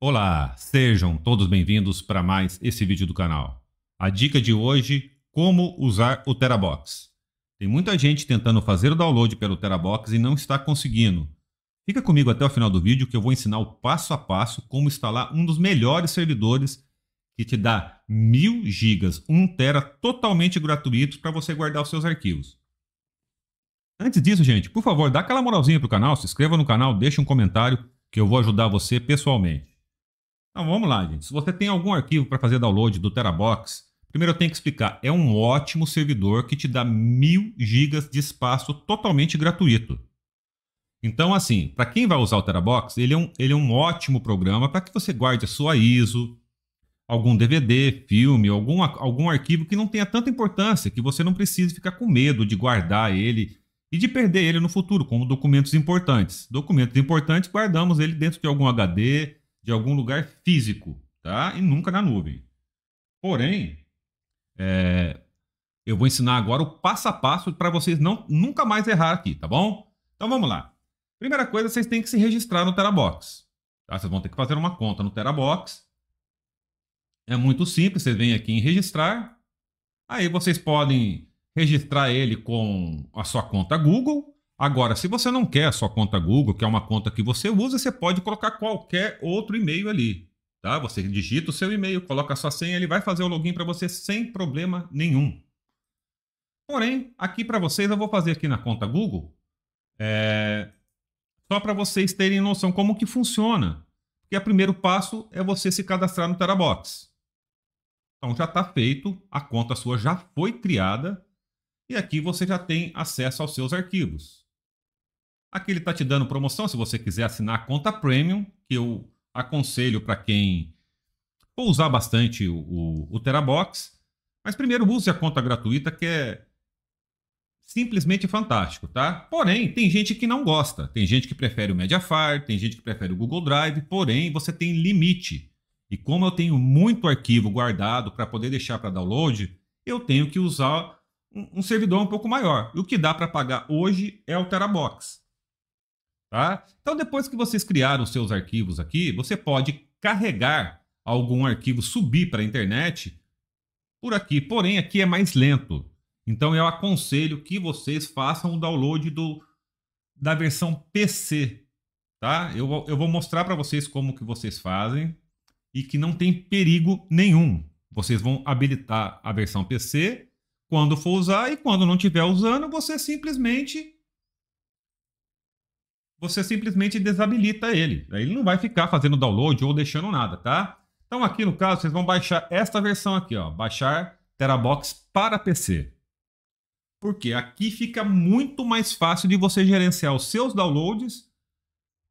Olá, sejam todos bem-vindos para mais esse vídeo do canal. A dica de hoje, como usar o Terabox. Tem muita gente tentando fazer o download pelo Terabox e não está conseguindo. Fica comigo até o final do vídeo que eu vou ensinar o passo a passo como instalar um dos melhores servidores que te dá 1000 gigas, 1 tera totalmente gratuito para você guardar os seus arquivos. Antes disso, gente, por favor, dá aquela moralzinha pro canal, se inscreva no canal, deixe um comentário que eu vou ajudar você pessoalmente. Então vamos lá, gente. Se você tem algum arquivo para fazer download do Terabox, primeiro eu tenho que explicar. É um ótimo servidor que te dá 1000 GB de espaço totalmente gratuito. Então, assim, para quem vai usar o Terabox, ele é um, ele é um ótimo programa para que você guarde a sua ISO, algum DVD, filme, algum, algum arquivo que não tenha tanta importância, que você não precise ficar com medo de guardar ele e de perder ele no futuro, como documentos importantes. Documentos importantes, guardamos ele dentro de algum HD, de algum lugar físico, tá? E nunca na nuvem. Porém, é, eu vou ensinar agora o passo a passo para vocês não nunca mais errar aqui, tá bom? Então vamos lá. Primeira coisa, vocês têm que se registrar no Terabox. Tá? Vocês vão ter que fazer uma conta no Terabox. É muito simples, vocês vêm aqui em registrar. Aí vocês podem registrar ele com a sua conta Google Agora, se você não quer a sua conta Google, que é uma conta que você usa, você pode colocar qualquer outro e-mail ali. Tá? Você digita o seu e-mail, coloca a sua senha, ele vai fazer o login para você sem problema nenhum. Porém, aqui para vocês, eu vou fazer aqui na conta Google, é... só para vocês terem noção como que funciona. Porque o primeiro passo é você se cadastrar no Terabox. Então já está feito, a conta sua já foi criada e aqui você já tem acesso aos seus arquivos. Aqui ele está te dando promoção se você quiser assinar a conta premium, que eu aconselho para quem for usar bastante o, o, o Terabox. Mas primeiro use a conta gratuita, que é simplesmente fantástico, tá? Porém, tem gente que não gosta. Tem gente que prefere o Mediafire, tem gente que prefere o Google Drive, porém, você tem limite. E como eu tenho muito arquivo guardado para poder deixar para download, eu tenho que usar um, um servidor um pouco maior. E o que dá para pagar hoje é o Terabox. Tá? Então, depois que vocês criaram os seus arquivos aqui, você pode carregar algum arquivo, subir para a internet por aqui. Porém, aqui é mais lento. Então, eu aconselho que vocês façam o download do, da versão PC. Tá? Eu, eu vou mostrar para vocês como que vocês fazem e que não tem perigo nenhum. Vocês vão habilitar a versão PC quando for usar e quando não estiver usando, você simplesmente você simplesmente desabilita ele. ele não vai ficar fazendo download ou deixando nada, tá? Então aqui no caso, vocês vão baixar esta versão aqui, ó, baixar Terabox para PC. Porque aqui fica muito mais fácil de você gerenciar os seus downloads.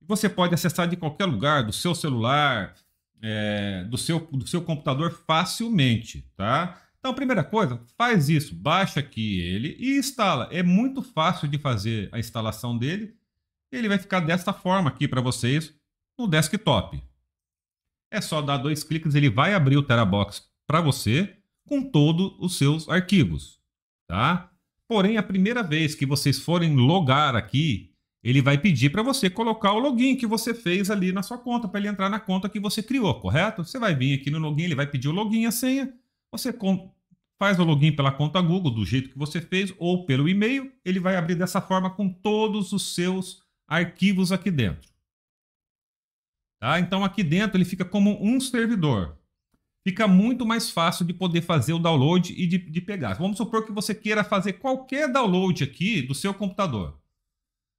Você pode acessar de qualquer lugar, do seu celular, é, do, seu, do seu computador facilmente, tá? Então, primeira coisa, faz isso, baixa aqui ele e instala. É muito fácil de fazer a instalação dele ele vai ficar desta forma aqui para vocês no desktop. É só dar dois cliques, ele vai abrir o Terabox para você com todos os seus arquivos, tá? Porém, a primeira vez que vocês forem logar aqui, ele vai pedir para você colocar o login que você fez ali na sua conta, para ele entrar na conta que você criou, correto? Você vai vir aqui no login, ele vai pedir o login e a senha. Você faz o login pela conta Google, do jeito que você fez, ou pelo e-mail. Ele vai abrir dessa forma com todos os seus arquivos aqui dentro. Tá? Então aqui dentro ele fica como um servidor. Fica muito mais fácil de poder fazer o download e de, de pegar. Vamos supor que você queira fazer qualquer download aqui do seu computador.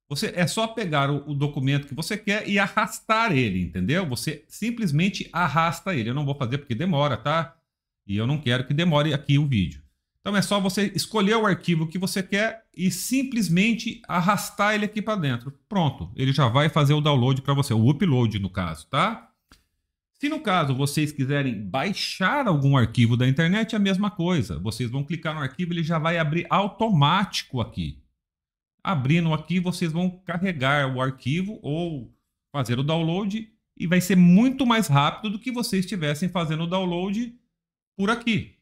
Você é só pegar o, o, documento que você quer e arrastar ele, entendeu? Você simplesmente arrasta ele. Eu não vou fazer porque demora, tá? E eu não quero que demore aqui o vídeo. Então é só você escolher o arquivo que você quer e simplesmente arrastar ele aqui para dentro. Pronto, ele já vai fazer o download para você, o upload no caso, tá? Se no caso vocês quiserem baixar algum arquivo da internet, é a mesma coisa. Vocês vão clicar no arquivo, ele já vai abrir automático aqui. Abrindo aqui, vocês vão carregar o arquivo ou fazer o download e vai ser muito mais rápido do que vocês estivessem fazendo o download por aqui.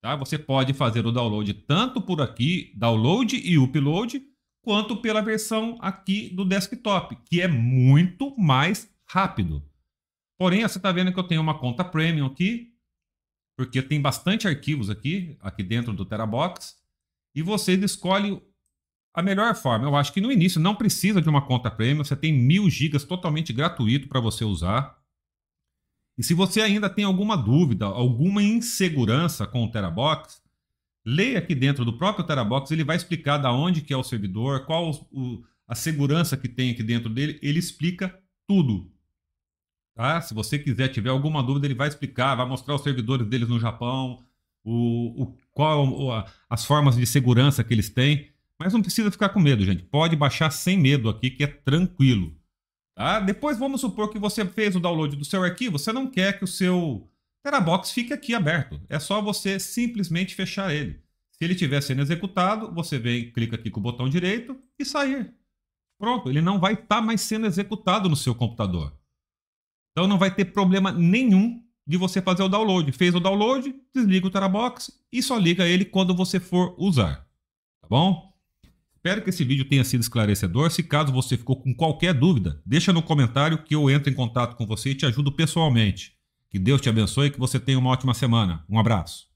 Tá? Você pode fazer o download tanto por aqui, download e upload, quanto pela versão aqui do desktop, que é muito mais rápido. Porém, você está vendo que eu tenho uma conta premium aqui, porque tem bastante arquivos aqui, aqui dentro do Terabox, e você escolhe a melhor forma. Eu acho que no início não precisa de uma conta premium, você tem mil gigas totalmente gratuito para você usar. E se você ainda tem alguma dúvida, alguma insegurança com o Terabox, leia aqui dentro do próprio Terabox, ele vai explicar da onde que é o servidor, qual o, a segurança que tem aqui dentro dele, ele explica tudo. Tá? Se você quiser, tiver alguma dúvida, ele vai explicar, vai mostrar os servidores deles no Japão, o, o qual o, a, as formas de segurança que eles têm. Mas não precisa ficar com medo, gente. Pode baixar sem medo aqui, que é tranquilo. Tá? Depois vamos supor que você fez o download do seu arquivo, você não quer que o seu Terabox fique aqui aberto. É só você simplesmente fechar ele. Se ele estiver sendo executado, você vem, clica aqui com o botão direito e sair. Pronto, ele não vai estar tá mais sendo executado no seu computador. Então não vai ter problema nenhum de você fazer o download. Fez o download, desliga o Terabox e só liga ele quando você for usar. Tá bom? Espero que esse vídeo tenha sido esclarecedor. Se caso você ficou com qualquer dúvida, deixa no comentário que eu entro em contato com você e te ajudo pessoalmente. Que Deus te abençoe e que você tenha uma ótima semana. Um abraço.